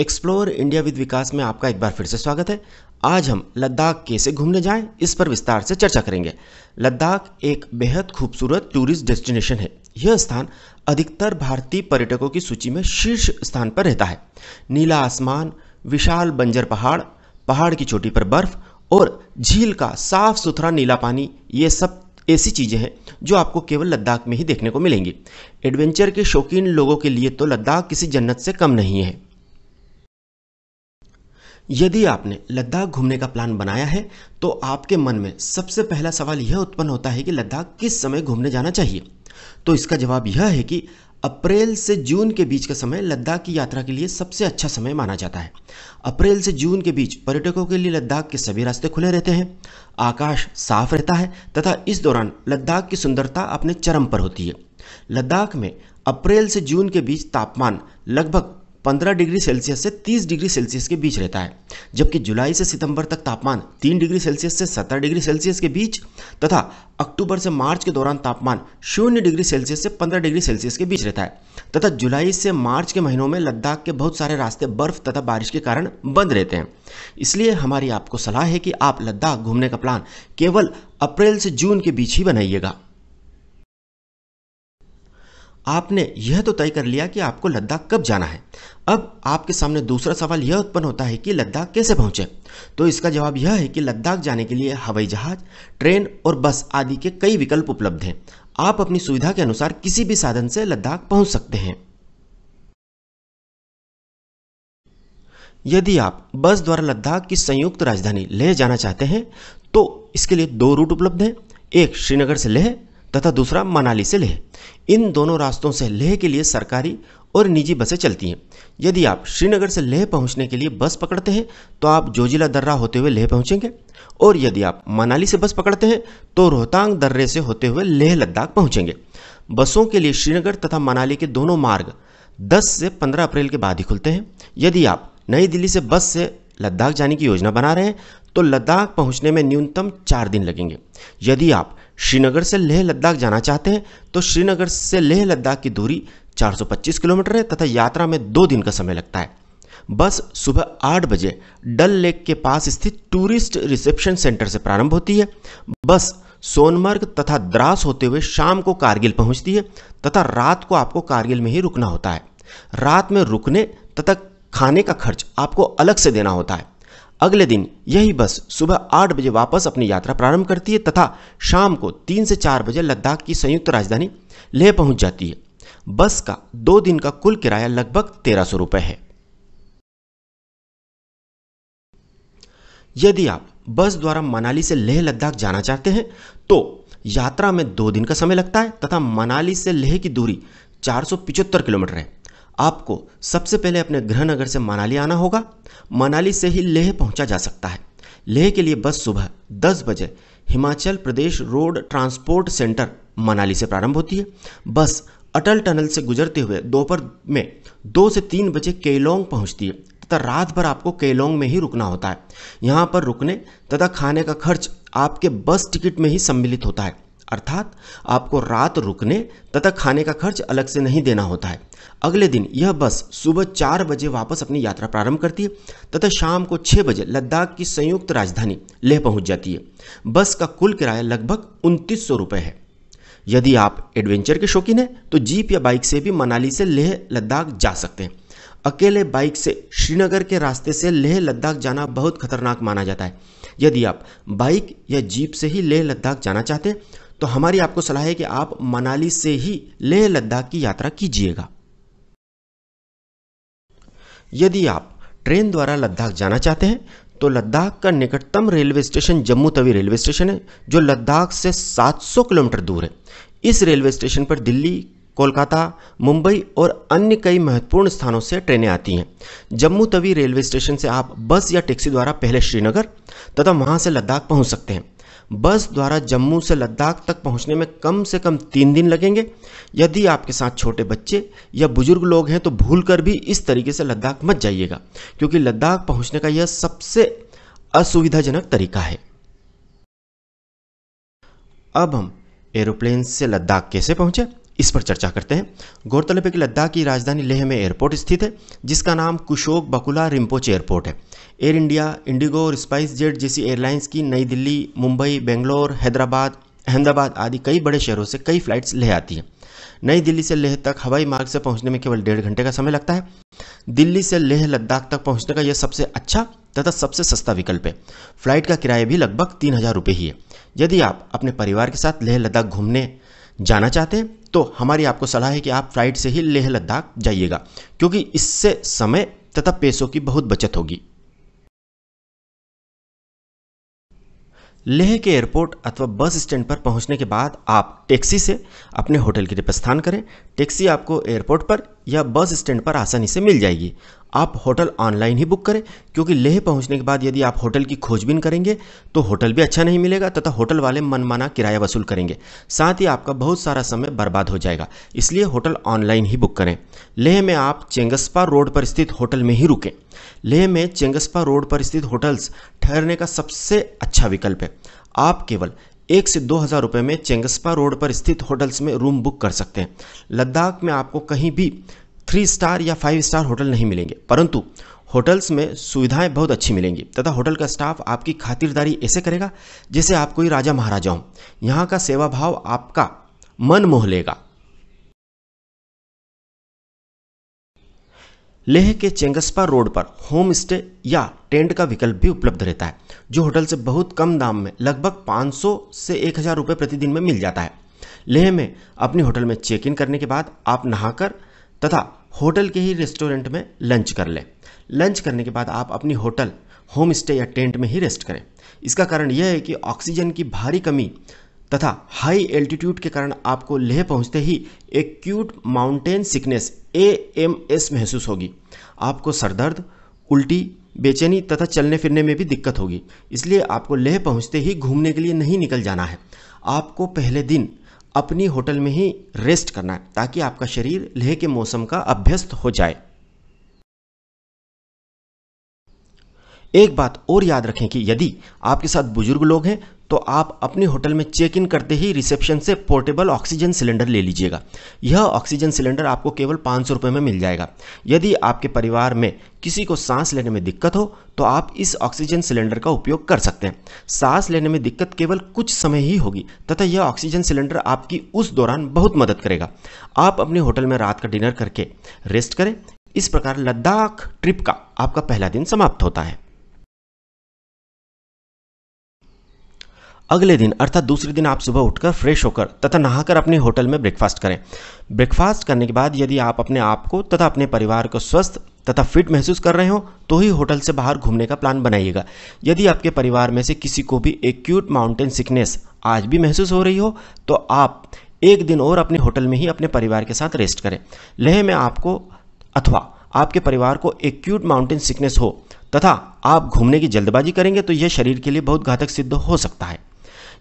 Explore India with विकास में आपका एक बार फिर से स्वागत है आज हम लद्दाख कैसे घूमने जाएं इस पर विस्तार से चर्चा करेंगे लद्दाख एक बेहद खूबसूरत टूरिस्ट डेस्टिनेशन है यह स्थान अधिकतर भारतीय पर्यटकों की सूची में शीर्ष स्थान पर रहता है नीला आसमान विशाल बंजर पहाड़ पहाड़ की चोटी पर बर्फ और झील का साफ सुथरा नीला पानी ये सब ऐसी चीज़ें हैं जो आपको केवल लद्दाख में ही देखने को मिलेंगी एडवेंचर के शौकीन लोगों के लिए तो लद्दाख किसी जन्नत से कम नहीं है यदि आपने लद्दाख घूमने का प्लान बनाया है तो आपके मन में सबसे पहला सवाल यह उत्पन्न होता है कि लद्दाख किस समय घूमने जाना चाहिए तो इसका जवाब यह है कि अप्रैल से जून के बीच का समय लद्दाख की यात्रा के लिए सबसे अच्छा समय माना जाता है अप्रैल से जून के बीच पर्यटकों के लिए लद्दाख के सभी रास्ते खुले रहते हैं आकाश साफ रहता है तथा इस दौरान लद्दाख की सुंदरता अपने चरम पर होती है लद्दाख में अप्रैल से जून के बीच तापमान लगभग 15 डिग्री सेल्सियस से 30 डिग्री सेल्सियस के बीच रहता है जबकि जुलाई से सितंबर तक तापमान 3 डिग्री सेल्सियस से 17 डिग्री सेल्सियस के बीच तथा अक्टूबर से मार्च के दौरान तापमान शून्य डिग्री सेल्सियस से 15 डिग्री सेल्सियस के बीच रहता है तथा जुलाई से मार्च के महीनों में लद्दाख के बहुत सारे रास्ते बर्फ तथा बारिश के कारण बंद रहते हैं इसलिए हमारी आपको सलाह है कि आप लद्दाख घूमने का प्लान केवल अप्रैल से जून के बीच ही बनाइएगा आपने यह तो तय कर लिया कि आपको लद्दाख कब जाना है अब आपके सामने दूसरा सवाल यह उत्पन्न होता है कि लद्दाख कैसे पहुंचे तो इसका जवाब यह है कि लद्दाख जाने के लिए हवाई जहाज ट्रेन और बस आदि के कई विकल्प उपलब्ध हैं आप अपनी सुविधा के अनुसार किसी भी साधन से लद्दाख पहुंच सकते हैं यदि आप बस द्वारा लद्दाख की संयुक्त राजधानी लेह जाना चाहते हैं तो इसके लिए दो रूट उपलब्ध हैं एक श्रीनगर से लेह तथा दूसरा मनाली से लेह इन दोनों रास्तों से लेह के लिए सरकारी और निजी बसें चलती हैं यदि आप श्रीनगर से लेह पहुंचने के लिए बस पकड़ते हैं तो आप जोजिला दर्रा होते हुए लेह पहुंचेंगे और यदि आप मनाली से बस पकड़ते हैं तो रोहतांग दर्रे से होते हुए लेह लद्दाख पहुंचेंगे बसों के लिए श्रीनगर तथा मनाली के दोनों मार्ग 10 से 15 अप्रैल के बाद ही खुलते हैं यदि आप नई दिल्ली से बस से लद्दाख जाने की योजना बना रहे हैं तो लद्दाख पहुंचने में न्यूनतम चार दिन लगेंगे यदि आप श्रीनगर से लेह लद्दाख जाना चाहते हैं तो श्रीनगर से लेह लद्दाख की दूरी 425 किलोमीटर है तथा यात्रा में दो दिन का समय लगता है बस सुबह आठ बजे डल लेक के पास स्थित टूरिस्ट रिसेप्शन सेंटर से प्रारंभ होती है बस सोनमर्ग तथा द्रास होते हुए शाम को कारगिल पहुंचती है तथा रात को आपको कारगिल में ही रुकना होता है रात में रुकने तथा खाने का खर्च आपको अलग से देना होता है अगले दिन यही बस सुबह आठ बजे वापस अपनी यात्रा प्रारंभ करती है तथा शाम को तीन से चार बजे लद्दाख की संयुक्त राजधानी लेह पहुंच जाती है बस का दो दिन का कुल किराया लगभग तेरह सौ रुपये है यदि आप बस द्वारा मनाली से लेह लद्दाख जाना चाहते हैं तो यात्रा में दो दिन का समय लगता है तथा मनाली से लेह की दूरी चार किलोमीटर है आपको सबसे पहले अपने गृह नगर से मनाली आना होगा मनाली से ही लेह पहुंचा जा सकता है लेह के लिए बस सुबह 10 बजे Himachal Pradesh road transport centre Manali से प्रारंभ होती है बस अटल टनल से गुजरते हुए दोपहर में दो से तीन बजे केलोंग पहुंचती है तथा रात भर आपको केलोंग में ही रुकना होता है यहाँ पर रुकने तथा खाने का खर्च आपके बस टिकट में ही सम्मिलित होता है अर्थात आपको रात रुकने तथा खाने का खर्च अलग से नहीं देना होता है अगले दिन यह बस सुबह चार बजे वापस अपनी यात्रा प्रारंभ करती है तथा शाम को छः बजे लद्दाख की संयुक्त राजधानी लेह पहुंच जाती है बस का कुल किराया लगभग उनतीस सौ रुपए है यदि आप एडवेंचर के शौकीन हैं तो जीप या बाइक से भी मनाली से लेह लद्दाख जा सकते हैं अकेले बाइक से श्रीनगर के रास्ते से लेह लद्दाख जाना बहुत खतरनाक माना जाता है यदि आप बाइक या जीप से ही लेह लद्दाख जाना चाहते हैं तो हमारी आपको सलाह है कि आप मनाली से ही लेह लद्दाख की यात्रा कीजिएगा यदि आप ट्रेन द्वारा लद्दाख जाना चाहते हैं तो लद्दाख का निकटतम railway station Jammu Tawi railway station है जो लद्दाख से 700 किलोमीटर दूर है इस रेलवे स्टेशन पर दिल्ली कोलकाता मुंबई और अन्य कई महत्वपूर्ण स्थानों से ट्रेनें आती हैं जम्मू तवी रेलवे स्टेशन से आप बस या टैक्सी द्वारा पहले श्रीनगर तथा वहाँ से लद्दाख पहुँच सकते हैं बस द्वारा जम्मू से लद्दाख तक पहुंचने में कम से कम तीन दिन लगेंगे यदि आपके साथ छोटे बच्चे या बुजुर्ग लोग हैं तो भूल कर भी इस तरीके से लद्दाख मत जाइएगा क्योंकि लद्दाख पहुंचने का यह सबसे असुविधाजनक तरीका है अब हम एरोप्लेन से लद्दाख कैसे पहुंचे इस पर चर्चा करते हैं गौरतलब है कि लद्दाख की राजधानी लेह में एयरपोर्ट स्थित है जिसका नाम कुशोक बकुला रिम्पोच एयरपोर्ट है एयर इंडिया इंडिगो और स्पाइस जेट जैसी एयरलाइंस की नई दिल्ली मुंबई बेंगलोर हैदराबाद अहमदाबाद आदि कई बड़े शहरों से कई फ्लाइट्स ले आती हैं नई दिल्ली से लेह तक हवाई मार्ग से पहुंचने में केवल डेढ़ घंटे का समय लगता है दिल्ली से लेह लद्दाख तक पहुंचने का यह सबसे अच्छा तथा सबसे सस्ता विकल्प है फ्लाइट का किराया भी लगभग तीन हज़ार रुपये ही है यदि आप अपने परिवार के साथ लेह लद्दाख घूमने जाना चाहते हैं तो हमारी आपको सलाह है कि आप फ्लाइट से ही लेह लद्दाख जाइएगा क्योंकि इससे समय तथा पैसों की बहुत बचत होगी लेह के एयरपोर्ट अथवा बस स्टैंड पर पहुंचने के बाद आप टैक्सी से अपने होटल के लिए प्रस्थान करें टैक्सी आपको एयरपोर्ट पर या बस स्टैंड पर आसानी से मिल जाएगी आप होटल ऑनलाइन ही बुक करें क्योंकि लेह पहुंचने के बाद यदि आप होटल की खोजबीन करेंगे तो होटल भी अच्छा नहीं मिलेगा तथा होटल वाले मनमाना किराया वसूल करेंगे साथ ही आपका बहुत सारा समय बर्बाद हो जाएगा इसलिए होटल ऑनलाइन ही बुक करें लेह में आप चेंगस्पा रोड पर स्थित होटल में ही रुकें लेह में चेंगस्पा रोड पर स्थित होटल्स ठहरने का सबसे अच्छा विकल्प है आप केवल एक से दो हज़ार रुपये में चेंगस्पा रोड पर स्थित होटल्स में रूम बुक कर सकते हैं लद्दाख में आपको कहीं भी थ्री स्टार या फाइव स्टार होटल नहीं मिलेंगे परंतु होटल्स में सुविधाएं बहुत अच्छी मिलेंगी तथा होटल का स्टाफ आपकी खातिरदारी ऐसे करेगा जैसे आप कोई राजा महाराजा हों यहाँ का सेवा भाव आपका मन मोह लेगा लेह के चेंगस्पा रोड पर होम स्टे या टेंट का विकल्प भी उपलब्ध रहता है जो होटल से बहुत कम दाम में लगभग 500 से एक हज़ार रुपये प्रतिदिन में मिल जाता है लेह में अपने होटल में चेक इन करने के बाद आप नहाकर तथा होटल के ही रेस्टोरेंट में लंच कर लें लंच करने के बाद आप अपनी होटल होम स्टे या टेंट में ही रेस्ट करें इसका कारण यह है कि ऑक्सीजन की भारी कमी तथा हाई एल्टीट्यूड के कारण आपको लेह पहुंचते ही acute mountain sickness A M S महसूस होगी आपको सरदर्द उल्टी बेचैनी तथा चलने फिरने में भी दिक्कत होगी इसलिए आपको लेह पहुंचते ही घूमने के लिए नहीं निकल जाना है आपको पहले दिन अपनी होटल में ही रेस्ट करना है ताकि आपका शरीर लेह के मौसम का अभ्यस्त हो जाए एक बात और याद रखें कि यदि आपके साथ बुजुर्ग लोग हैं तो आप अपने होटल में चेक इन करते ही रिसेप्शन से पोर्टेबल ऑक्सीजन सिलेंडर ले लीजिएगा यह ऑक्सीजन सिलेंडर आपको केवल पाँच सौ में मिल जाएगा यदि आपके परिवार में किसी को सांस लेने में दिक्कत हो तो आप इस ऑक्सीजन सिलेंडर का उपयोग कर सकते हैं सांस लेने में दिक्कत केवल कुछ समय ही होगी तथा यह ऑक्सीजन सिलेंडर आपकी उस दौरान बहुत मदद करेगा आप अपने होटल में रात का डिनर करके रेस्ट करें इस प्रकार लद्दाख ट्रिप का आपका पहला दिन समाप्त होता है अगले दिन अर्थात दूसरे दिन आप सुबह उठकर फ्रेश होकर तथा नहाकर अपने होटल में ब्रेकफास्ट करें ब्रेकफास्ट करने के बाद यदि आप अपने आप को तथा अपने परिवार को स्वस्थ तथा फिट महसूस कर रहे हो तो ही होटल से बाहर घूमने का प्लान बनाइएगा यदि आपके परिवार में से किसी को भी एक्यूट माउंटेन सिकनेस आज भी महसूस हो रही हो तो आप एक दिन और अपने होटल में ही अपने परिवार के साथ रेस्ट करें लेह में आपको अथवा आपके परिवार को एक्यूट माउंटेन सिकनेस हो तथा आप घूमने की जल्दबाजी करेंगे तो यह शरीर के लिए बहुत घातक सिद्ध हो सकता है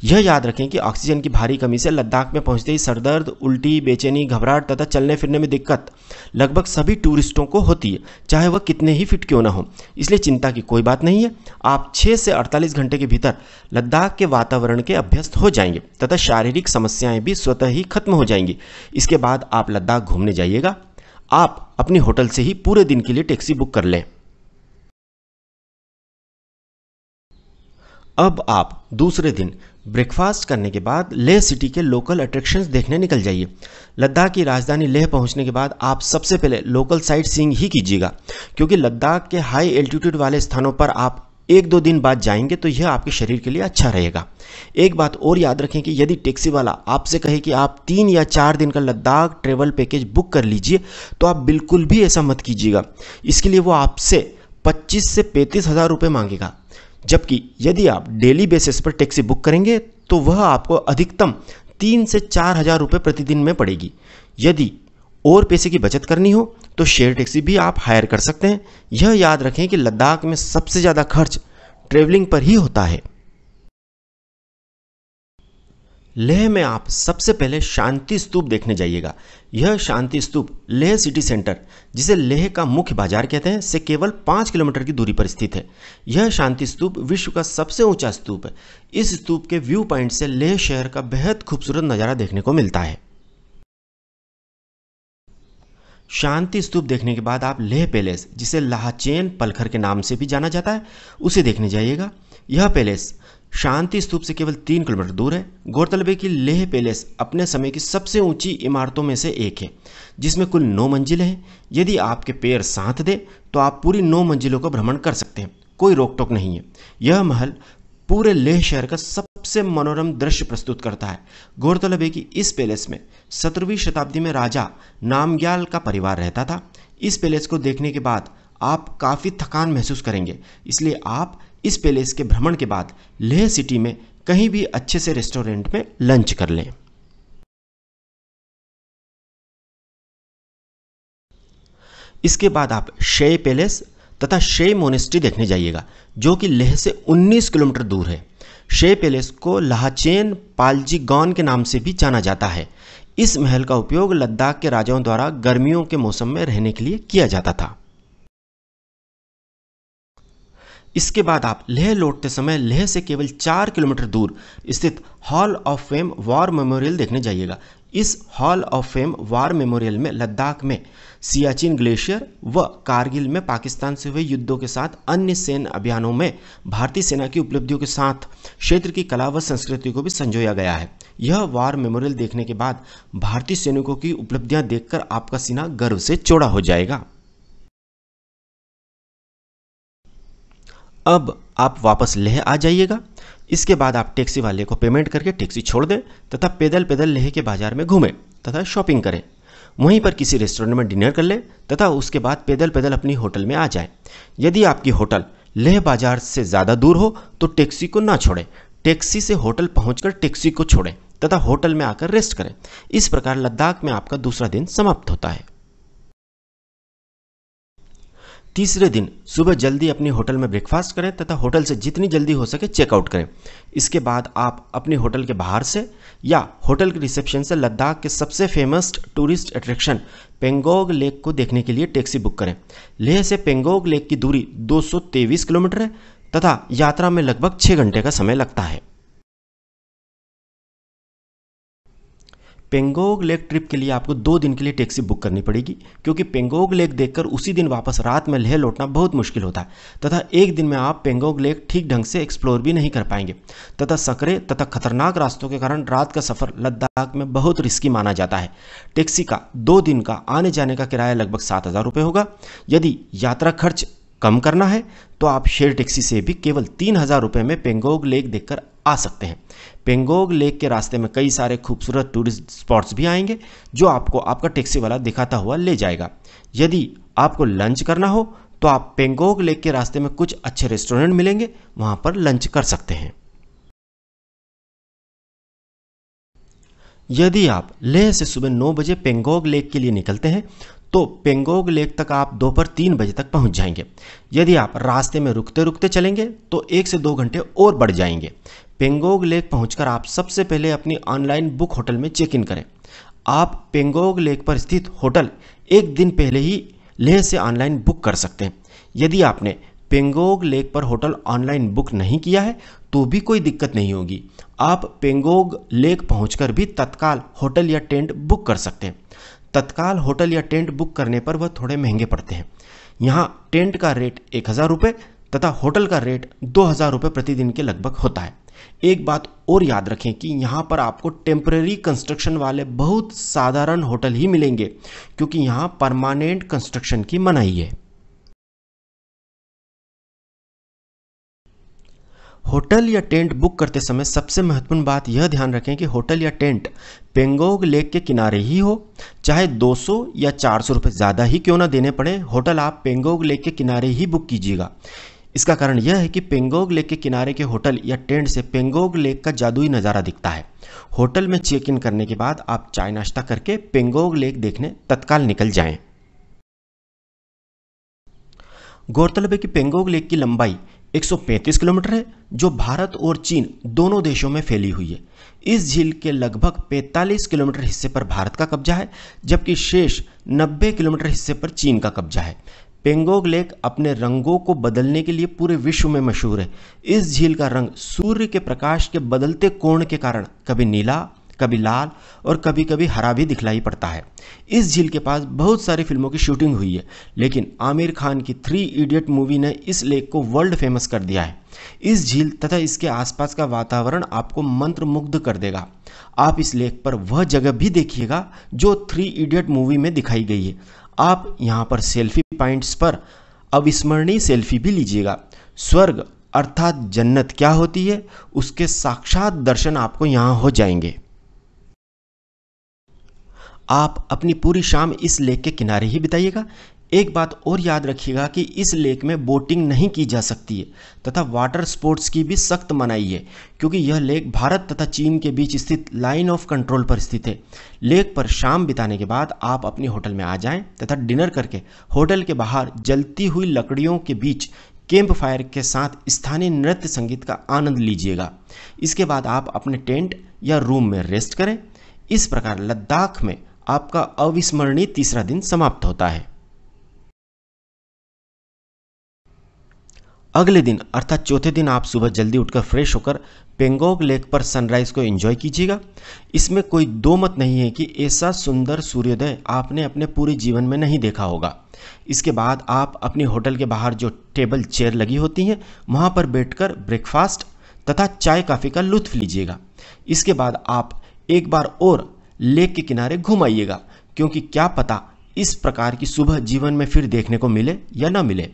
यह याद रखें कि ऑक्सीजन की भारी कमी से लद्दाख में पहुंचते ही सरदर्द उल्टी बेचैनी घबराहट तथा चलने फिरने में दिक्कत लगभग सभी टूरिस्टों को होती है चाहे वह कितने ही फिट क्यों ना हो इसलिए चिंता की कोई बात नहीं है आप छः से अड़तालीस घंटे के भीतर लद्दाख के वातावरण के अभ्यस्त हो जाएंगे तथा शारीरिक समस्याएं भी स्वतः ही खत्म हो जाएंगी इसके बाद आप लद्दाख घूमने जाइएगा आप अपनी होटल से ही पूरे दिन के लिए टैक्सी बुक कर लें अब आप दूसरे दिन ब्रेकफास्ट करने के बाद लेह सिटी के लोकल अट्रैक्शंस देखने निकल जाइए लद्दाख की राजधानी लेह पहुंचने के बाद आप सबसे पहले लोकल साइट सीइंग ही कीजिएगा क्योंकि लद्दाख के हाई एल्टीट्यूड वाले स्थानों पर आप एक दो दिन बाद जाएंगे तो यह आपके शरीर के लिए अच्छा रहेगा एक बात और याद रखें कि यदि टैक्सी वाला आपसे कहे कि आप तीन या चार दिन का लद्दाख ट्रेवल पैकेज बुक कर लीजिए तो आप बिल्कुल भी ऐसा मत कीजिएगा इसके लिए वो आपसे पच्चीस से पैंतीस हज़ार रुपये मांगेगा जबकि यदि आप डेली बेसिस पर टैक्सी बुक करेंगे तो वह आपको अधिकतम तीन से चार हज़ार रुपये प्रतिदिन में पड़ेगी यदि और पैसे की बचत करनी हो तो शेयर टैक्सी भी आप हायर कर सकते हैं यह याद रखें कि लद्दाख में सबसे ज़्यादा खर्च ट्रेवलिंग पर ही होता है लेह में आप सबसे पहले शांति स्तूप देखने जाइएगा यह शांति स्तूप लेह सिटी सेंटर जिसे लेह का मुख्य बाजार कहते हैं से केवल पाँच किलोमीटर की दूरी पर स्थित है यह शांति स्तूप विश्व का सबसे ऊंचा स्तूप है इस स्तूप के व्यू पॉइंट से लेह शहर का बेहद खूबसूरत नज़ारा देखने को मिलता है शांति स्तूप देखने के बाद आप लेह पैलेस जिसे लाहचेन पलखर के नाम से भी जाना जाता है उसे देखने जाइएगा यह पैलेस शांति स्तूप से केवल तीन किलोमीटर दूर है गौरतलब है कि लेह पैलेस अपने समय की सबसे ऊंची इमारतों में से एक है जिसमें कुल नौ मंजिलें हैं यदि आपके पैर साथ दे तो आप पूरी नौ मंजिलों का भ्रमण कर सकते हैं कोई रोक टोक नहीं है यह महल पूरे लेह शहर का सबसे मनोरम दृश्य प्रस्तुत करता है गौरतलब है कि इस पैलेस में सत्रहवीं शताब्दी में राजा नामग्याल का परिवार रहता था इस पैलेस को देखने के बाद आप काफ़ी थकान महसूस करेंगे इसलिए आप इस पैलेस के भ्रमण के बाद लेह सिटी में कहीं भी अच्छे से रेस्टोरेंट में लंच कर लें इसके बाद आप शे पैलेस तथा शे मोनेस्ट्री देखने जाइएगा जो कि लेह से 19 किलोमीटर दूर है शे पैलेस को लहाचेन पालजी गौन के नाम से भी जाना जाता है इस महल का उपयोग लद्दाख के राजाओं द्वारा गर्मियों के मौसम में रहने के लिए किया जाता था इसके बाद आप लेह लौटते समय लेह से केवल चार किलोमीटर दूर स्थित hall of fame war memorial देखने जाइएगा इस hall of fame war memorial में लद्दाख में सियाचिन ग्लेशियर व कारगिल में पाकिस्तान से हुए युद्धों के साथ अन्य सैन्य अभियानों में भारतीय सेना की उपलब्धियों के साथ क्षेत्र की कला व संस्कृति को भी संजोया गया है यह वार मेमोरियल देखने के बाद भारतीय सैनिकों की उपलब्धियां देखकर आपका सीना गर्व से चौड़ा हो जाएगा अब आप वापस लेह आ जाइएगा इसके बाद आप टैक्सी वाले को पेमेंट करके टैक्सी छोड़ दें तथा पैदल पैदल लेह के बाजार में घूमें तथा शॉपिंग करें वहीं पर किसी रेस्टोरेंट में डिनर कर लें तथा उसके बाद पैदल पैदल अपनी होटल में आ जाएं। यदि आपकी होटल लेह बाजार से ज़्यादा दूर हो तो टैक्सी को ना छोड़ें टैक्सी से होटल पहुंचकर टैक्सी को छोड़ें तथा होटल में आकर रेस्ट करें इस प्रकार लद्दाख में आपका दूसरा दिन समाप्त होता है तीसरे दिन सुबह जल्दी अपने होटल में ब्रेकफास्ट करें तथा होटल से जितनी जल्दी हो सके चेकआउट करें इसके बाद आप अपने होटल के बाहर से या होटल के रिसेप्शन से लद्दाख के सबसे famous tourist attraction Pangong lake को देखने के लिए टैक्सी बुक करें लेह से पेंगोग लेक की दूरी दो किलोमीटर है तथा यात्रा में लगभग छः घंटे का समय लगता है पेंगोग लेक ट्रिप के लिए आपको दो दिन के लिए टैक्सी बुक करनी पड़ेगी क्योंकि पेंगोग लेक देखकर उसी दिन वापस रात में लेह लौटना बहुत मुश्किल होता है तथा एक दिन में आप पेंगोग लेक ठीक ढंग से एक्सप्लोर भी नहीं कर पाएंगे तथा सकरे तथा खतरनाक रास्तों के कारण रात का सफर लद्दाख में बहुत रिस्की माना जाता है टैक्सी का दो दिन का आने जाने का किराया लगभग सात हज़ार होगा यदि यात्रा खर्च कम करना है तो आप शेयर टैक्सी से भी केवल तीन हज़ार रुपये में पेंगोग लेक देखकर आ सकते हैं पेंगोग लेक के रास्ते में कई सारे खूबसूरत टूरिस्ट स्पॉट्स भी आएंगे जो आपको आपका टैक्सी वाला दिखाता हुआ ले जाएगा यदि आपको लंच करना हो तो आप पेंगोग लेक के रास्ते में कुछ अच्छे रेस्टोरेंट मिलेंगे वहाँ पर लंच कर सकते हैं यदि आप लेह से सुबह नौ बजे पेंगोग लेक के लिए निकलते हैं तो पेंगोग लेक तक आप दोपहर तीन बजे तक पहुंच जाएंगे यदि आप रास्ते में रुकते रुकते चलेंगे तो एक से दो घंटे और बढ़ जाएंगे पेंगोग लेक पहुंचकर आप सबसे पहले अपनी ऑनलाइन बुक होटल में चेक इन करें आप पेंगोग लेक पर स्थित होटल एक दिन पहले ही लेह से ऑनलाइन बुक कर सकते हैं यदि आपने पेंगोग लेक पर होटल ऑनलाइन बुक नहीं किया है तो भी कोई दिक्कत नहीं होगी आप पेंगोग लेक पहुंचकर भी तत्काल होटल या टेंट बुक कर सकते हैं तत्काल होटल या टेंट बुक करने पर वह थोड़े महंगे पड़ते हैं यहाँ टेंट का रेट एक हज़ार रुपये तथा होटल का रेट दो हज़ार रुपये प्रतिदिन के लगभग होता है एक बात और याद रखें कि यहाँ पर आपको टेम्प्रेरी कंस्ट्रक्शन वाले बहुत साधारण होटल ही मिलेंगे क्योंकि यहाँ परमानेंट कंस्ट्रक्शन की मनाही है होटल या टेंट बुक करते समय सबसे महत्वपूर्ण बात यह ध्यान रखें कि होटल या टेंट पेंगोग लेक के किनारे ही हो चाहे 200 या 400 रुपए ज़्यादा ही क्यों ना देने पड़े होटल आप पेंगोग लेक के किनारे ही बुक कीजिएगा इसका कारण यह है कि पेंगोग लेक के किनारे के होटल या टेंट से पेंगोग लेक का जादुई नज़ारा दिखता है होटल में चेक इन करने के बाद आप चाय नाश्ता करके पेंगोग लेक देखने तत्काल निकल जाएं। गौरतलब है कि पेंगोग लेक की लंबाई 135 किलोमीटर है जो भारत और चीन दोनों देशों में फैली हुई है इस झील के लगभग 45 किलोमीटर हिस्से पर भारत का कब्जा है जबकि शेष 90 किलोमीटर हिस्से पर चीन का कब्जा है पेंगोंग लेक अपने रंगों को बदलने के लिए पूरे विश्व में मशहूर है इस झील का रंग सूर्य के प्रकाश के बदलते कोण के कारण कभी नीला कभी लाल और कभी कभी हरा भी दिखलाई पड़ता है इस झील के पास बहुत सारी फिल्मों की शूटिंग हुई है लेकिन आमिर खान की थ्री इडियट मूवी ने इस लेक को वर्ल्ड फेमस कर दिया है इस झील तथा इसके आसपास का वातावरण आपको मंत्र कर देगा आप इस लेक पर वह जगह भी देखिएगा जो थ्री इडियट मूवी में दिखाई गई है आप यहाँ पर सेल्फी पॉइंट्स पर अविस्मरणीय सेल्फी भी लीजिएगा स्वर्ग अर्थात जन्नत क्या होती है उसके साक्षात दर्शन आपको यहाँ हो जाएंगे आप अपनी पूरी शाम इस लेक के किनारे ही बिताइएगा एक बात और याद रखिएगा कि इस लेक में बोटिंग नहीं की जा सकती है तथा वाटर स्पोर्ट्स की भी सख्त मनाही है क्योंकि यह लेक भारत तथा चीन के बीच स्थित लाइन ऑफ कंट्रोल पर स्थित है लेक पर शाम बिताने के बाद आप अपने होटल में आ जाएं तथा डिनर करके होटल के बाहर जलती हुई लकड़ियों के बीच कैंप फायर के साथ स्थानीय नृत्य संगीत का आनंद लीजिएगा इसके बाद आप अपने टेंट या रूम में रेस्ट करें इस प्रकार लद्दाख में आपका अविस्मरणीय तीसरा दिन समाप्त होता है अगले दिन अर्थात चौथे दिन आप सुबह जल्दी उठकर फ्रेश होकर पेंगोंग लेक पर सनराइज को एंजॉय कीजिएगा इसमें कोई दो मत नहीं है कि ऐसा सुंदर सूर्योदय आपने अपने पूरे जीवन में नहीं देखा होगा इसके बाद आप अपनी होटल के बाहर जो टेबल चेयर लगी होती हैं वहाँ पर बैठकर ब्रेकफास्ट तथा चाय काफ़ी का लुत्फ लीजिएगा इसके बाद आप एक बार और लेक के किनारे घूम आइएगा क्योंकि क्या पता इस प्रकार की सुबह जीवन में फिर देखने को मिले या न मिले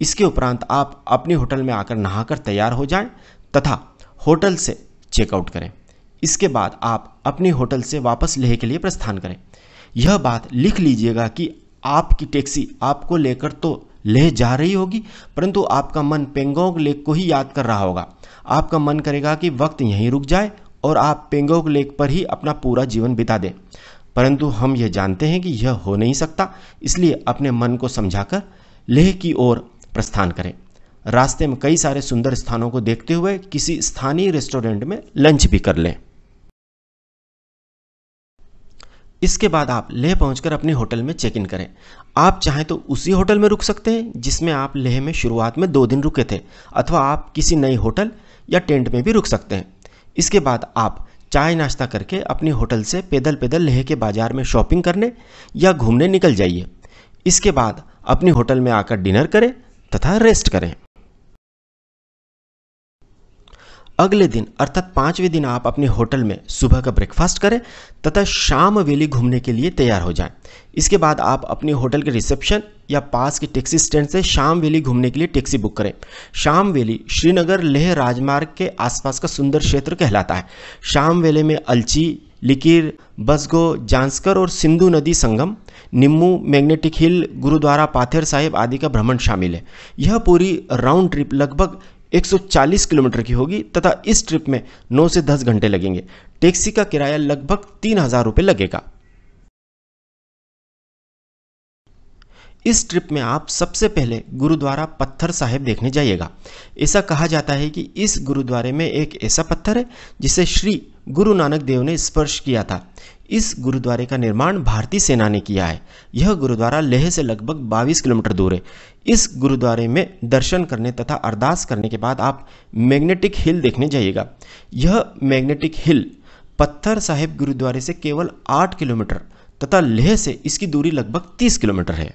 इसके उपरांत आप अपने होटल में आकर नहाकर तैयार हो जाएं तथा होटल से चेकआउट करें इसके बाद आप अपने होटल से वापस लेह के लिए प्रस्थान करें यह बात लिख लीजिएगा कि आपकी टैक्सी आपको लेकर तो लेह जा रही होगी परंतु आपका मन पेंगोंग लेक को ही याद कर रहा होगा आपका मन करेगा कि वक्त यहीं रुक जाए और आप पेंगोंग लेक पर ही अपना पूरा जीवन बिता दें परंतु हम यह जानते हैं कि यह हो नहीं सकता इसलिए अपने मन को समझाकर लेह की ओर प्रस्थान करें रास्ते में कई सारे सुंदर स्थानों को देखते हुए किसी स्थानीय रेस्टोरेंट में लंच भी कर लें इसके बाद आप लेह पहुंचकर अपने होटल में चेक इन करें आप चाहें तो उसी होटल में रुक सकते हैं जिसमें आप लेह में शुरुआत में दो दिन रुके थे अथवा आप किसी नई होटल या टेंट में भी रुक सकते हैं इसके बाद आप चाय नाश्ता करके अपनी होटल से पैदल पैदल लेह के बाज़ार में शॉपिंग करने या घूमने निकल जाइए इसके बाद अपनी होटल में आकर डिनर करें तथा रेस्ट करें अगले दिन अर्थात पाँचवें दिन आप अपने होटल में सुबह का ब्रेकफास्ट करें तथा शाम वेली घूमने के लिए तैयार हो जाएं। इसके बाद आप अपने होटल के रिसेप्शन या पास के टैक्सी स्टैंड से शाम वेली घूमने के लिए टैक्सी बुक करें शाम वेली श्रीनगर लेह राजमार्ग के आसपास का सुंदर क्षेत्र कहलाता है शाम वेले में अलची लिकिर बसगो जांसकर और सिंधु नदी संगम निम्बू मैग्नेटिक हिल गुरुद्वारा पाथेर साहिब आदि का भ्रमण शामिल है यह पूरी राउंड ट्रिप लगभग 140 किलोमीटर की होगी तथा इस ट्रिप में 9 से 10 घंटे लगेंगे टैक्सी का किराया लगभग तीन हजार लगेगा इस ट्रिप में आप सबसे पहले गुरुद्वारा पत्थर साहिब देखने जाइएगा ऐसा कहा जाता है कि इस गुरुद्वारे में एक ऐसा पत्थर है जिसे श्री गुरु नानक देव ने स्पर्श किया था इस गुरुद्वारे का निर्माण भारतीय सेना ने किया है यह गुरुद्वारा लेह से लगभग 22 किलोमीटर दूर है इस गुरुद्वारे में दर्शन करने तथा अरदास करने के बाद आप मैग्नेटिक हिल देखने जाइएगा यह मैग्नेटिक हिल पत्थर साहिब गुरुद्वारे से केवल 8 किलोमीटर तथा लेह से इसकी दूरी लगभग 30 किलोमीटर है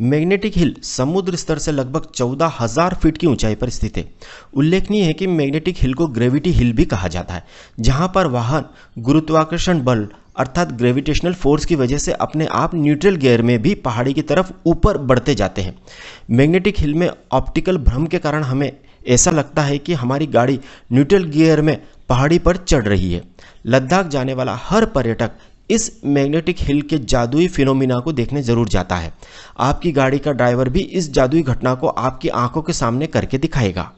मैग्नेटिक हिल समुद्र स्तर से लगभग चौदह हजार फीट की ऊंचाई पर स्थित है उल्लेखनीय है कि मैग्नेटिक हिल को ग्रेविटी हिल भी कहा जाता है जहां पर वाहन गुरुत्वाकर्षण बल अर्थात ग्रेविटेशनल फोर्स की वजह से अपने आप न्यूट्रल गियर में भी पहाड़ी की तरफ ऊपर बढ़ते जाते हैं मैग्नेटिक हिल में ऑप्टिकल भ्रम के कारण हमें ऐसा लगता है कि हमारी गाड़ी न्यूट्रल गियर में पहाड़ी पर चढ़ रही है लद्दाख जाने वाला हर पर्यटक इस मैग्नेटिक हिल के जादुई फिनोमिना को देखने जरूर जाता है आपकी गाड़ी का ड्राइवर भी इस जादुई घटना को आपकी आंखों के सामने करके दिखाएगा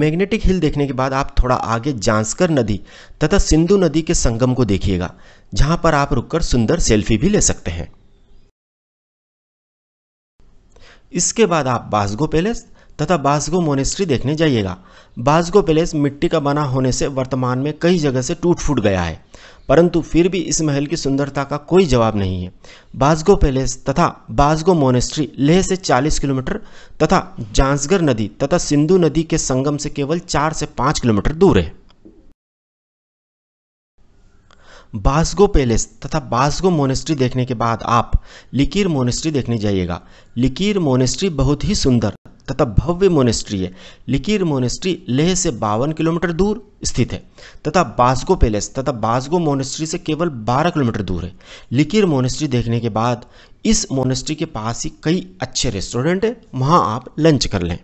मैग्नेटिक हिल देखने के बाद आप थोड़ा आगे जांसकर नदी तथा सिंधु नदी के संगम को देखिएगा जहां पर आप रुककर सुंदर सेल्फी भी ले सकते हैं इसके बाद आप बासगो पैलेस तथा बासगो मोनेस्ट्री देखने जाइएगा बासगो पैलेस मिट्टी का बना होने से वर्तमान में कई जगह से टूट फूट गया है परंतु फिर भी इस महल की सुंदरता का कोई जवाब नहीं है बासगो पैलेस तथा बासगो मोनेस्ट्री लेह से 40 किलोमीटर तथा जांसगर नदी तथा सिंधु नदी के संगम से केवल चार से पांच किलोमीटर दूर है बासगो पैलेस तथा बासगो मोनेस्ट्री देखने के बाद आप लिकीर मोनेस्ट्री देखने जाइएगा लिकीर मोनेस्ट्री बहुत ही सुंदर तथा भव्य मोनेस्ट्री है लिकीर मोनेस्ट्री लेह से बावन किलोमीटर दूर स्थित है तथा बास्गो पैलेस तथा बास्गो मोनेस्ट्री से केवल 12 किलोमीटर दूर है लिकीर मोनेस्ट्री देखने के बाद इस मोनेस्ट्री के पास ही कई अच्छे रेस्टोरेंट हैं वहाँ आप लंच कर लें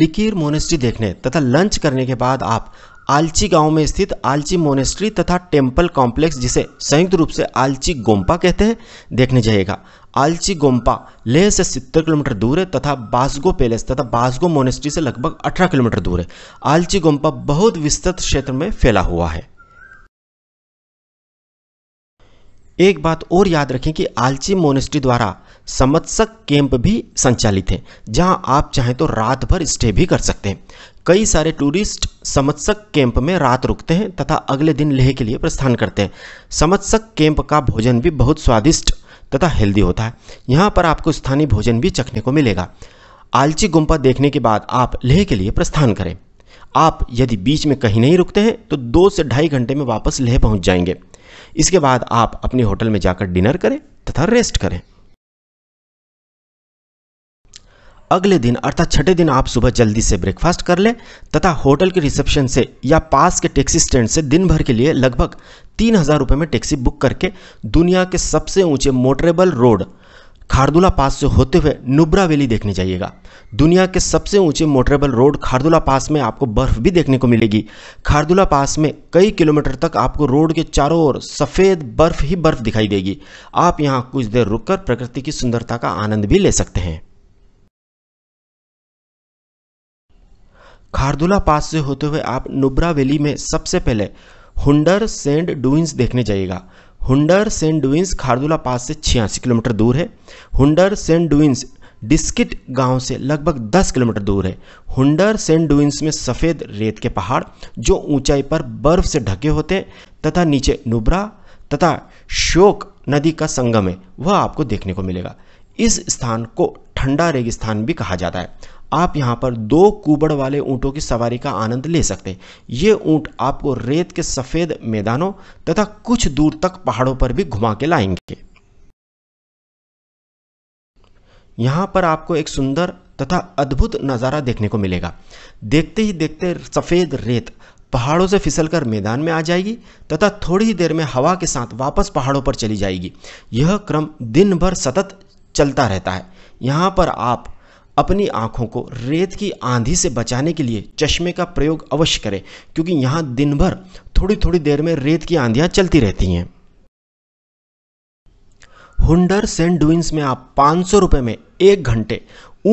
लिकीर मोनेस्ट्री देखने तथा लंच करने के बाद आप आलची गांव में स्थित आलची मोनेस्ट्री तथा टेम्पल कॉम्प्लेक्स जिसे संयुक्त रूप से आलची गोम्पा कहते हैं देखने जाएगा आलची गोम्पा लेह से 70 किलोमीटर दूर है तथा बासगो पैलेस तथा बासगो मोनेस्ट्री से लगभग अठारह किलोमीटर दूर है आलची गोम्पा बहुत विस्तृत क्षेत्र में फैला हुआ है एक बात और याद रखें कि आलची मोनेस्ट्री द्वारा समत्सक कैंप भी संचालित है जहां आप चाहें तो रात भर स्टे भी कर सकते हैं कई सारे टूरिस्ट समत्सक कैंप में रात रुकते हैं तथा अगले दिन लेह के लिए प्रस्थान करते हैं समत्सक कैंप का भोजन भी बहुत स्वादिष्ट तथा हेल्दी होता है यहाँ पर आपको स्थानीय भोजन भी चखने को मिलेगा आलची गुम्पा देखने के बाद आप लेह के लिए प्रस्थान करें आप यदि बीच में कहीं नहीं रुकते हैं तो दो से ढाई घंटे में वापस लेह पहुँच जाएंगे इसके बाद आप अपने होटल में जाकर डिनर करें तथा रेस्ट करें अगले दिन अर्थात छठे दिन आप सुबह जल्दी से ब्रेकफास्ट कर लें तथा होटल के रिसेप्शन से या पास के टैक्सी स्टैंड से दिन भर के लिए लगभग तीन हज़ार रुपये में टैक्सी बुक करके दुनिया के सबसे ऊंचे मोटरेबल रोड खारदुला पास से होते हुए नुब्रा वैली देखने जाइएगा दुनिया के सबसे ऊंचे मोटरेबल रोड खारदुला पास में आपको बर्फ भी देखने को मिलेगी खारदुला पास में कई किलोमीटर तक आपको रोड के चारों ओर सफ़ेद बर्फ ही बर्फ दिखाई देगी आप यहाँ कुछ देर रुककर प्रकृति की सुंदरता का आनंद भी ले सकते हैं खारदुला पास से होते हुए आप नुब्रा वैली में सबसे पहले हुंडर सेंड डुइंस देखने जाइएगा हुंडर सेंट डुइंस खारदुला पास से छियासी किलोमीटर दूर है हुंडर सेंट डुइंस डिस्किट गांव से लगभग 10 किलोमीटर दूर है हुंडर सेंट डुइंस में सफ़ेद रेत के पहाड़ जो ऊंचाई पर बर्फ से ढके होते हैं तथा नीचे नुब्रा तथा शोक नदी का संगम है वह आपको देखने को मिलेगा इस स्थान को ठंडा रेगिस्तान भी कहा जाता है आप यहाँ पर दो कुबड़ वाले ऊँटों की सवारी का आनंद ले सकते हैं ये ऊँट आपको रेत के सफ़ेद मैदानों तथा कुछ दूर तक पहाड़ों पर भी घुमा के लाएंगे यहाँ पर आपको एक सुंदर तथा अद्भुत नज़ारा देखने को मिलेगा देखते ही देखते सफ़ेद रेत पहाड़ों से फिसलकर मैदान में आ जाएगी तथा थोड़ी ही देर में हवा के साथ वापस पहाड़ों पर चली जाएगी यह क्रम दिन भर सतत चलता रहता है यहाँ पर आप अपनी आंखों को रेत की आंधी से बचाने के लिए चश्मे का प्रयोग अवश्य करें क्योंकि यहां दिन भर थोड़ी थोड़ी देर में रेत की आंधियां चलती रहती हैं हुंडर सेंट डुइंस में आप पांच सौ रुपए में एक घंटे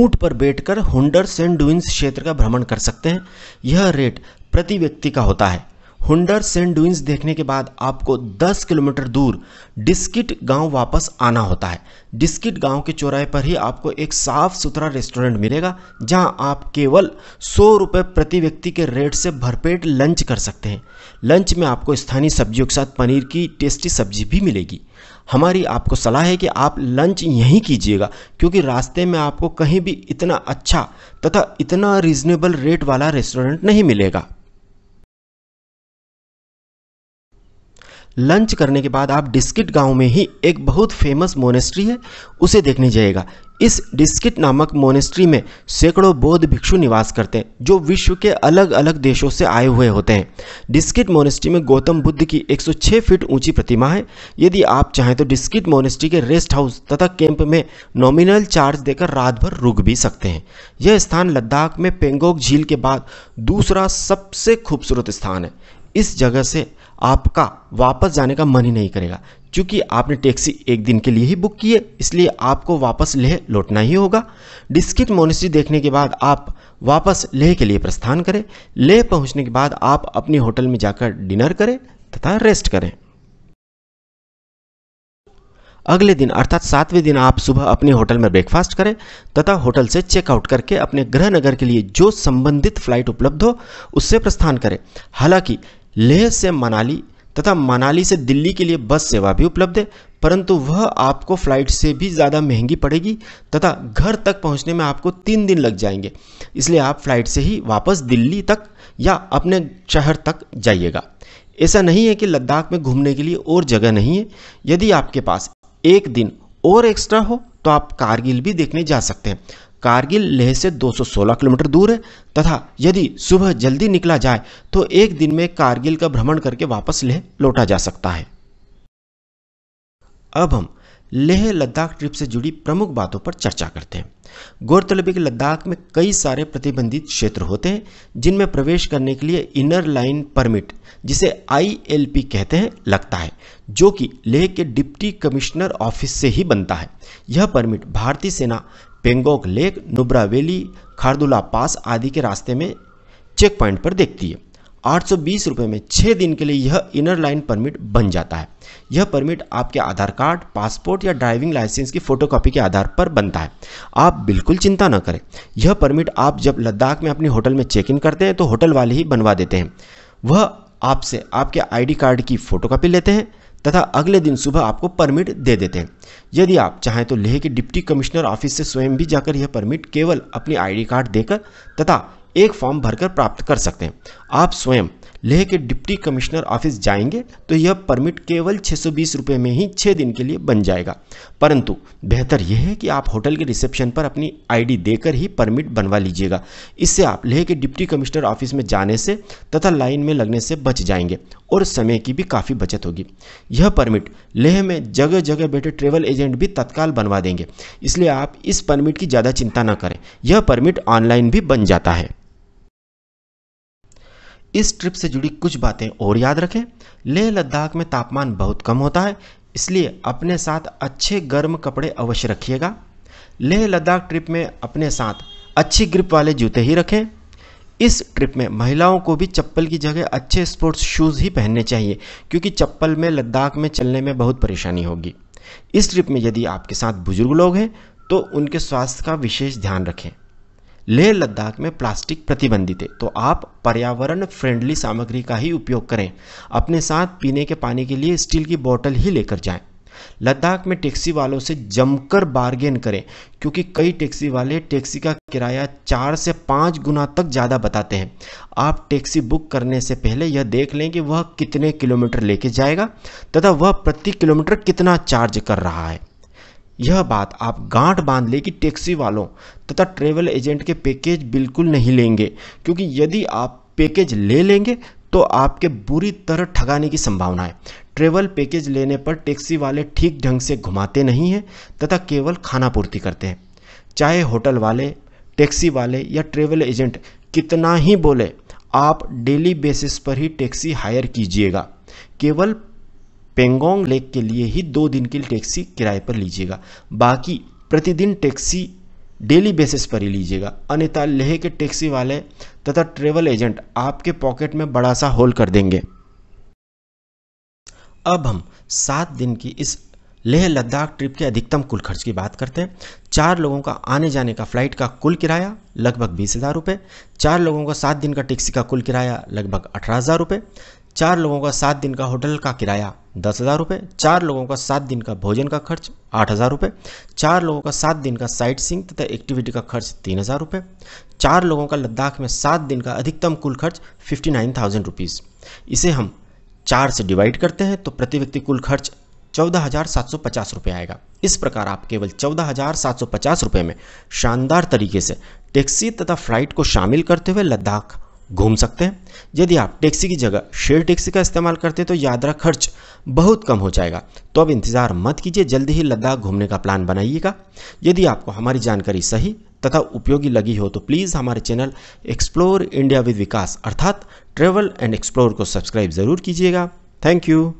ऊंट पर बैठकर हुंडर सेंट डुइंस क्षेत्र का भ्रमण कर सकते हैं यह रेट प्रति व्यक्ति का होता है हुंडर सेंट डुइंस देखने के बाद आपको 10 किलोमीटर दूर डिस्किट गांव वापस आना होता है डिस्किट गांव के चौराहे पर ही आपको एक साफ सुथरा रेस्टोरेंट मिलेगा जहां आप केवल सौ रुपये प्रति व्यक्ति के रेट से भरपेट लंच कर सकते हैं लंच में आपको स्थानीय सब्जियों के साथ पनीर की टेस्टी सब्जी भी मिलेगी हमारी आपको सलाह है कि आप लंच यहीं कीजिएगा क्योंकि रास्ते में आपको कहीं भी इतना अच्छा तथा इतना रीज़नेबल रेट वाला रेस्टोरेंट नहीं मिलेगा लंच करने के बाद आप डिस्किट गांव में ही एक बहुत फेमस मोनेस्ट्री है उसे देखने जाइएगा इस डिस्किट नामक मोनेस्ट्री में सैकड़ों बौद्ध भिक्षु निवास करते हैं जो विश्व के अलग अलग देशों से आए हुए होते हैं डिस्किट मोनेस्ट्री में गौतम बुद्ध की 106 फीट ऊंची प्रतिमा है यदि आप चाहें तो डिस्किट मोनेस्ट्री के रेस्ट हाउस तथा कैंप में नॉमिनल चार्ज देकर रात भर रुक भी सकते हैं यह स्थान लद्दाख में पेंगोंग झील के बाद दूसरा सबसे खूबसूरत स्थान है इस जगह से आपका वापस जाने का मन ही नहीं करेगा क्योंकि आपने टैक्सी एक दिन के लिए ही बुक की है इसलिए आपको वापस लेह लौटना ही होगा डिस्किट मोनिस्ट्री देखने के बाद आप वापस लेह के लिए प्रस्थान करें लेह पहुंचने के बाद आप अपने होटल में जाकर डिनर करें तथा रेस्ट करें अगले दिन अर्थात सातवें दिन आप सुबह अपने होटल में ब्रेकफास्ट करें तथा होटल से चेकआउट करके अपने गृह नगर के लिए जो संबंधित फ्लाइट उपलब्ध हो उससे प्रस्थान करें हालांकि लेह से मनाली तथा मनाली से दिल्ली के लिए बस सेवा भी उपलब्ध है परंतु वह आपको फ्लाइट से भी ज़्यादा महंगी पड़ेगी तथा घर तक पहुंचने में आपको तीन दिन लग जाएंगे इसलिए आप फ्लाइट से ही वापस दिल्ली तक या अपने शहर तक जाइएगा ऐसा नहीं है कि लद्दाख में घूमने के लिए और जगह नहीं है यदि आपके पास एक दिन और एक्स्ट्रा हो तो आप कारगिल भी देखने जा सकते हैं कारगिल लेह से 216 किलोमीटर दूर है तथा यदि सुबह जल्दी निकला जाए तो एक दिन में कारगिल का भ्रमण करके वापस लेह लौटा जा सकता है अब हम लेह लद्दाख ट्रिप से जुड़ी प्रमुख बातों पर चर्चा करते हैं गौरतलब है कि लद्दाख में कई सारे प्रतिबंधित क्षेत्र होते हैं जिनमें प्रवेश करने के लिए इनर लाइन परमिट जिसे आईएलपी कहते हैं लगता है जो कि लेह के डिप्टी कमिश्नर ऑफिस से ही बनता है यह परमिट भारतीय सेना Pangong lake Nubra valley Khardung La pass आदि के रास्ते में चेक पॉइंट पर देखती है आठ रुपए में छः दिन के लिए यह इनर लाइन परमिट बन जाता है यह परमिट आपके आधार कार्ड पासपोर्ट या ड्राइविंग लाइसेंस की फोटोकॉपी के आधार पर बनता है आप बिल्कुल चिंता न करें यह परमिट आप जब लद्दाख में अपनी होटल में चेक इन करते हैं तो होटल वाले ही बनवा देते हैं वह आपसे आपके आईडी कार्ड की फोटोकॉपी लेते हैं तथा अगले दिन सुबह आपको परमिट दे देते हैं यदि आप चाहें तो लेह के डिप्टी कमिश्नर ऑफिस से स्वयं भी जाकर यह परमिट केवल अपनी आईडी कार्ड देकर तथा एक फॉर्म भरकर प्राप्त कर सकते हैं आप स्वयं लेह के डिप्टी कमिश्नर ऑफिस जाएंगे तो यह परमिट केवल छः सौ में ही छः दिन के लिए बन जाएगा परंतु बेहतर यह है कि आप होटल के रिसेप्शन पर अपनी आईडी देकर ही परमिट बनवा लीजिएगा इससे आप लेह के डिप्टी कमिश्नर ऑफिस में जाने से तथा लाइन में लगने से बच जाएंगे और समय की भी काफ़ी बचत होगी यह परमिट लेह में जगह जगह बैठे ट्रेवल एजेंट भी तत्काल बनवा देंगे इसलिए आप इस परमिट की ज़्यादा चिंता न करें यह परमिट ऑनलाइन भी बन जाता है इस ट्रिप से जुड़ी कुछ बातें और याद रखें लेह लद्दाख में तापमान बहुत कम होता है इसलिए अपने साथ अच्छे गर्म कपड़े अवश्य रखिएगा लेह लद्दाख ट्रिप में अपने साथ अच्छी ग्रिप वाले जूते ही रखें इस ट्रिप में महिलाओं को भी चप्पल की जगह अच्छे स्पोर्ट्स शूज़ ही पहनने चाहिए क्योंकि चप्पल में लद्दाख में चलने में बहुत परेशानी होगी इस ट्रिप में यदि आपके साथ बुजुर्ग लोग हैं तो उनके स्वास्थ्य का विशेष ध्यान रखें लेह लद्दाख में प्लास्टिक प्रतिबंधित है तो आप पर्यावरण फ्रेंडली सामग्री का ही उपयोग करें अपने साथ पीने के पानी के लिए स्टील की बोतल ही लेकर जाएं लद्दाख में टैक्सी वालों से जमकर बार्गेन करें क्योंकि कई टैक्सी वाले टैक्सी का किराया चार से पाँच गुना तक ज़्यादा बताते हैं आप टैक्सी बुक करने से पहले यह देख लें कि वह कितने किलोमीटर लेके जाएगा तथा वह प्रति किलोमीटर कितना चार्ज कर रहा है यह बात आप गांठ बांध ले कि टैक्सी वालों तथा ट्रेवल एजेंट के पैकेज बिल्कुल नहीं लेंगे क्योंकि यदि आप पैकेज ले लेंगे तो आपके बुरी तरह ठगाने की संभावना है ट्रेवल पैकेज लेने पर टैक्सी वाले ठीक ढंग से घुमाते नहीं हैं तथा केवल खाना पूर्ति करते हैं चाहे होटल वाले टैक्सी वाले या ट्रेवल एजेंट कितना ही बोले आप डेली बेसिस पर ही टैक्सी हायर कीजिएगा केवल पेंगोंग लेक के लिए ही दो दिन की टैक्सी किराए पर लीजिएगा बाकी प्रतिदिन टैक्सी डेली बेसिस पर ही लीजिएगा अन्यथा लेह के टैक्सी वाले तथा ट्रेवल एजेंट आपके पॉकेट में बड़ा सा होल कर देंगे अब हम सात दिन की इस लेह लद्दाख ट्रिप के अधिकतम कुल खर्च की बात करते हैं चार लोगों का आने जाने का फ्लाइट का कुल किराया लगभग बीस हज़ार रुपये चार लोगों का सात दिन का टैक्सी का कुल किराया लगभग अठारह हज़ार रुपये चार लोगों का सात दिन का होटल का किराया दस हज़ार रुपये चार लोगों का सात दिन का भोजन का खर्च आठ हज़ार रुपये चार लोगों का सात दिन का साइट सींग तथा एक्टिविटी का खर्च तीन हज़ार रुपये चार लोगों का लद्दाख में सात दिन का अधिकतम कुल खर्च फिफ्टी नाइन थाउजेंड रुपीज़ इसे हम चार से डिवाइड करते हैं तो प्रति व्यक्ति कुल खर्च चौदह हज़ार सात सौ पचास रुपये आएगा इस प्रकार आप केवल चौदह हज़ार सात सौ पचास रुपये में शानदार तरीके से टैक्सी तथा फ्लाइट को शामिल करते हुए लद्दाख घूम सकते हैं यदि आप टैक्सी की जगह शेयर टैक्सी का इस्तेमाल करते हैं तो यात्रा खर्च बहुत कम हो जाएगा तो अब इंतज़ार मत कीजिए जल्दी ही लद्दाख घूमने का प्लान बनाइएगा यदि आपको हमारी जानकारी सही तथा उपयोगी लगी हो तो प्लीज़ हमारे channel explore India with Vikas अर्थात ट्रेवल एंड एक्सप्लोर को सब्सक्राइब ज़रूर कीजिएगा थैंक यू